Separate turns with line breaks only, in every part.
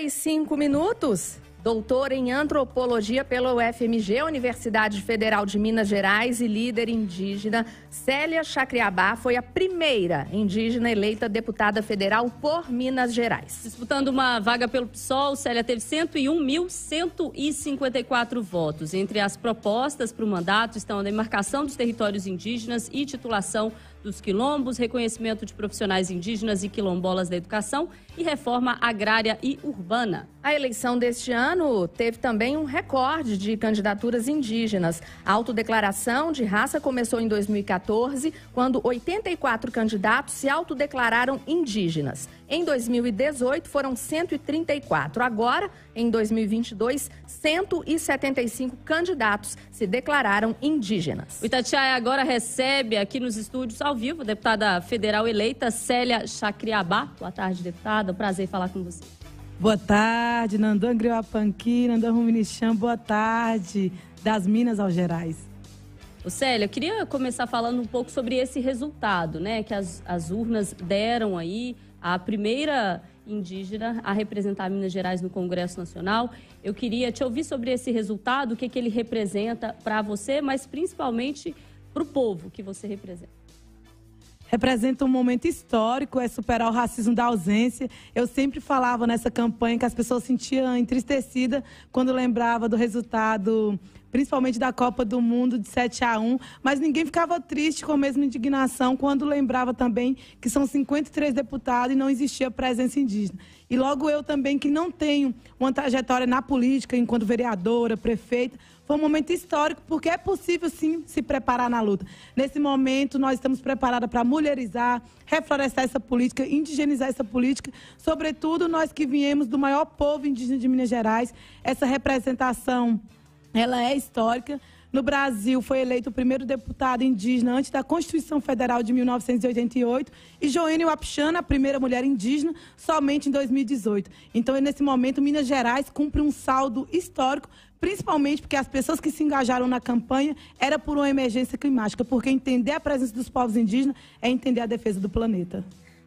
e cinco minutos. Doutor em antropologia pela UFMG, Universidade Federal de Minas Gerais e líder indígena, Célia Chacriabá foi a primeira indígena eleita deputada federal por Minas Gerais.
Disputando uma vaga pelo PSOL, Célia teve 101.154 votos. Entre as propostas para o mandato estão a demarcação dos territórios indígenas e titulação dos quilombos, reconhecimento de profissionais indígenas e quilombolas da educação e reforma agrária e
urbana. A eleição deste ano teve também um recorde de candidaturas indígenas. A autodeclaração de raça começou em 2014, quando 84 candidatos se autodeclararam indígenas. Em 2018 foram 134. Agora, em 2022, 175 candidatos se declararam indígenas. O Itatiaia agora recebe aqui nos estúdios ao vivo, deputada
federal eleita Célia Chacriabá. Boa tarde, deputada. Prazer falar com você.
Boa tarde, Nandan Griwapanqui, Nandan Ruminichan. Boa tarde, das Minas aos Gerais.
O Célia, eu queria começar falando um pouco sobre esse resultado, né? Que as, as urnas deram aí a primeira indígena a representar Minas Gerais no Congresso Nacional. Eu queria te ouvir sobre esse resultado, o que, que ele representa para você, mas principalmente para o povo que você representa
representa um momento histórico, é superar o racismo da ausência. Eu sempre falava nessa campanha que as pessoas sentiam entristecida quando lembrava do resultado principalmente da Copa do Mundo de 7 a 1, mas ninguém ficava triste com a mesma indignação quando lembrava também que são 53 deputados e não existia presença indígena. E logo eu também, que não tenho uma trajetória na política, enquanto vereadora, prefeita, foi um momento histórico, porque é possível sim se preparar na luta. Nesse momento, nós estamos preparadas para mulherizar, reflorestar essa política, indigenizar essa política, sobretudo nós que viemos do maior povo indígena de Minas Gerais, essa representação ela é histórica. No Brasil, foi eleito o primeiro deputado indígena antes da Constituição Federal de 1988 e Joênio Apixana, a primeira mulher indígena, somente em 2018. Então, nesse momento, Minas Gerais cumpre um saldo histórico, principalmente porque as pessoas que se engajaram na campanha era por uma emergência climática, porque entender a presença dos povos indígenas é entender a defesa do planeta.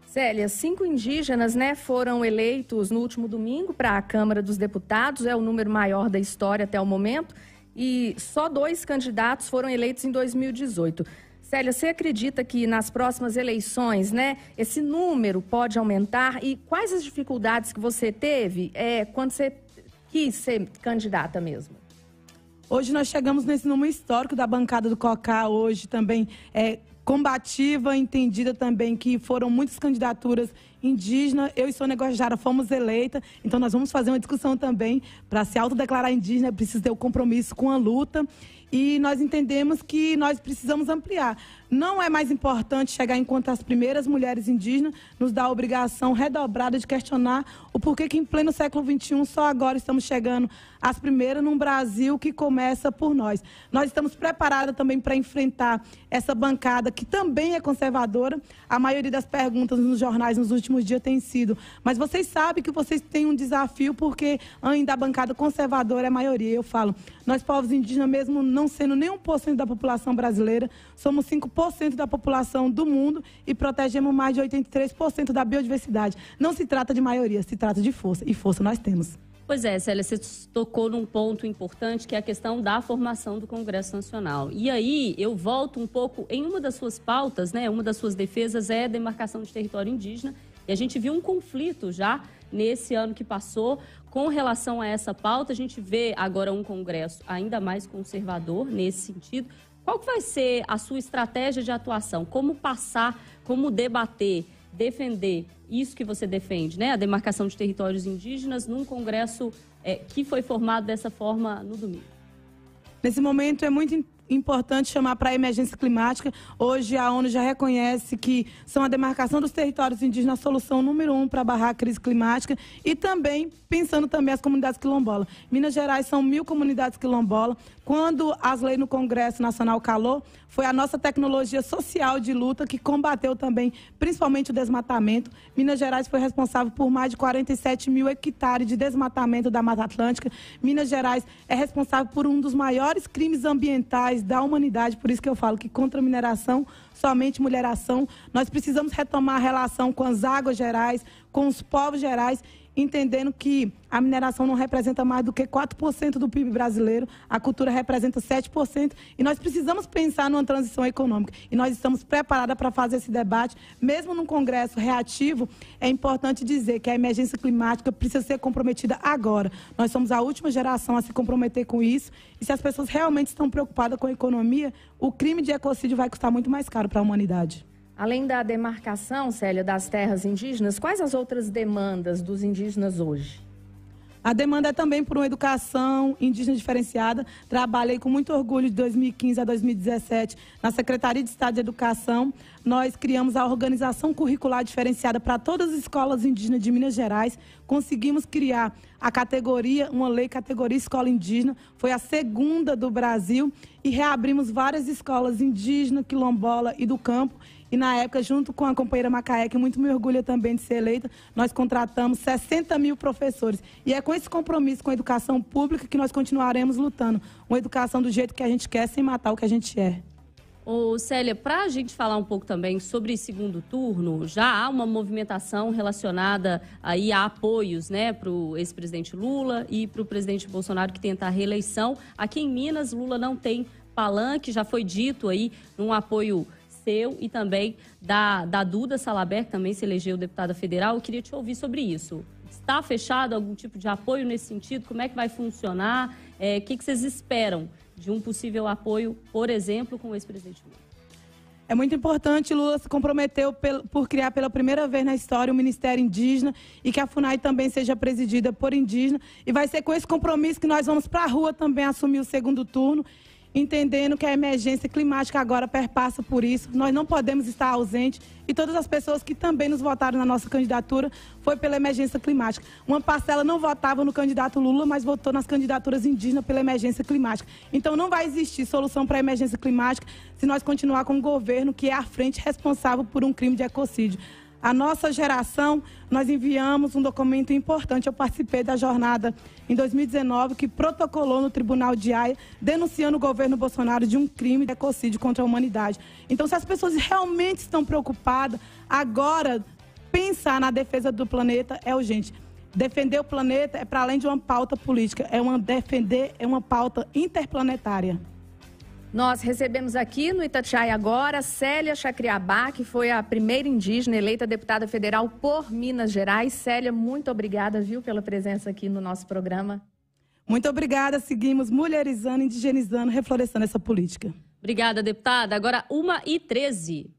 Célia, cinco indígenas né, foram eleitos no último domingo para a Câmara dos Deputados, é o número maior da história até o momento, e só dois candidatos foram eleitos em 2018. Célia, você acredita que nas próximas eleições, né, esse número pode aumentar? E quais as dificuldades que você teve é, quando você quis ser candidata mesmo?
Hoje nós chegamos nesse número histórico da bancada do COCA, hoje também é, combativa, entendida também que foram muitas candidaturas indígena. Eu e Sônia Guajara fomos eleita, então nós vamos fazer uma discussão também para se autodeclarar indígena, é precisa ter o um compromisso com a luta. E nós entendemos que nós precisamos ampliar. Não é mais importante chegar enquanto as primeiras mulheres indígenas nos dá a obrigação redobrada de questionar o porquê que em pleno século XXI só agora estamos chegando as primeiras num Brasil que começa por nós. Nós estamos preparadas também para enfrentar essa bancada que também é conservadora. A maioria das perguntas nos jornais nos últimos últimos dias tem sido. Mas vocês sabem que vocês têm um desafio, porque ainda a bancada conservadora é a maioria. Eu falo, nós povos indígenas, mesmo não sendo nem 1% da população brasileira, somos 5% da população do mundo e protegemos mais de 83% da biodiversidade. Não se trata de maioria, se trata de força. E força nós temos.
Pois é, Célia, você tocou num ponto importante que é a questão da formação do Congresso Nacional. E aí eu volto um pouco em uma das suas pautas, né? Uma das suas defesas é a demarcação de território indígena e a gente viu um conflito já nesse ano que passou com relação a essa pauta. A gente vê agora um Congresso ainda mais conservador nesse sentido. Qual vai ser a sua estratégia de atuação? Como passar, como debater, defender isso que você defende, né? A demarcação de territórios indígenas num Congresso é, que foi formado dessa forma no domingo.
Nesse momento é muito importante chamar para a emergência climática. Hoje a ONU já reconhece que são a demarcação dos territórios indígenas a solução número um para barrar a crise climática e também pensando também as comunidades quilombolas. Minas Gerais são mil comunidades quilombolas. Quando as leis no Congresso Nacional calou, foi a nossa tecnologia social de luta que combateu também, principalmente o desmatamento. Minas Gerais foi responsável por mais de 47 mil hectares de desmatamento da Mata Atlântica. Minas Gerais é responsável por um dos maiores crimes ambientais da humanidade. Por isso que eu falo que contra a mineração, somente mulheração. Nós precisamos retomar a relação com as águas gerais, com os povos gerais entendendo que a mineração não representa mais do que 4% do PIB brasileiro, a cultura representa 7%, e nós precisamos pensar numa transição econômica. E nós estamos preparadas para fazer esse debate, mesmo num Congresso reativo, é importante dizer que a emergência climática precisa ser comprometida agora. Nós somos a última geração a se comprometer com isso, e se as pessoas realmente estão preocupadas com a economia, o crime de ecocídio vai custar muito mais caro para a humanidade. Além da
demarcação, Célia, das terras indígenas, quais as outras demandas dos indígenas hoje?
A demanda é também por uma educação indígena diferenciada. Trabalhei com muito orgulho de 2015 a 2017 na Secretaria de Estado de Educação. Nós criamos a organização curricular diferenciada para todas as escolas indígenas de Minas Gerais. Conseguimos criar a categoria, uma lei categoria escola indígena, foi a segunda do Brasil e reabrimos várias escolas indígenas quilombola e do campo e na época, junto com a companheira Macaé, que muito me orgulha também de ser eleita, nós contratamos 60 mil professores. E é com esse compromisso com a educação pública que nós continuaremos lutando. Uma educação do jeito que a gente quer, sem matar o que a gente é.
Ô, Célia, para a gente falar um pouco também sobre segundo turno, já há uma movimentação relacionada aí a apoios né, para o ex-presidente Lula e para o presidente Bolsonaro que tenta a reeleição. Aqui em Minas, Lula não tem palanque, já foi dito aí num apoio seu e também da, da Duda Salaber, que também se elegeu deputada federal. Eu queria te ouvir sobre isso. Está fechado algum tipo de apoio nesse sentido? Como é que vai funcionar? É, o que, que vocês esperam de um possível apoio, por exemplo, com o ex-presidente Lula?
É muito importante, Lula se comprometeu por criar pela primeira vez na história um Ministério Indígena e que a FUNAI também seja presidida por indígena. E vai ser com esse compromisso que nós vamos para a rua também assumir o segundo turno entendendo que a emergência climática agora perpassa por isso. Nós não podemos estar ausentes e todas as pessoas que também nos votaram na nossa candidatura foi pela emergência climática. Uma parcela não votava no candidato Lula, mas votou nas candidaturas indígenas pela emergência climática. Então não vai existir solução para a emergência climática se nós continuar com um governo que é à frente responsável por um crime de ecocídio. A nossa geração, nós enviamos um documento importante. Eu participei da jornada em 2019 que protocolou no Tribunal de Haia denunciando o governo Bolsonaro de um crime de ecocídio contra a humanidade. Então, se as pessoas realmente estão preocupadas, agora pensar na defesa do planeta é urgente. Defender o planeta é para além de uma pauta política, é uma defender é uma pauta interplanetária.
Nós recebemos aqui no Itatiaia agora Célia Chacriabá, que foi a primeira indígena eleita deputada federal por Minas Gerais. Célia, muito obrigada, viu, pela presença aqui no nosso programa.
Muito obrigada. Seguimos mulherizando, indigenizando, reflorescendo essa política.
Obrigada, deputada. Agora, 1 e 13.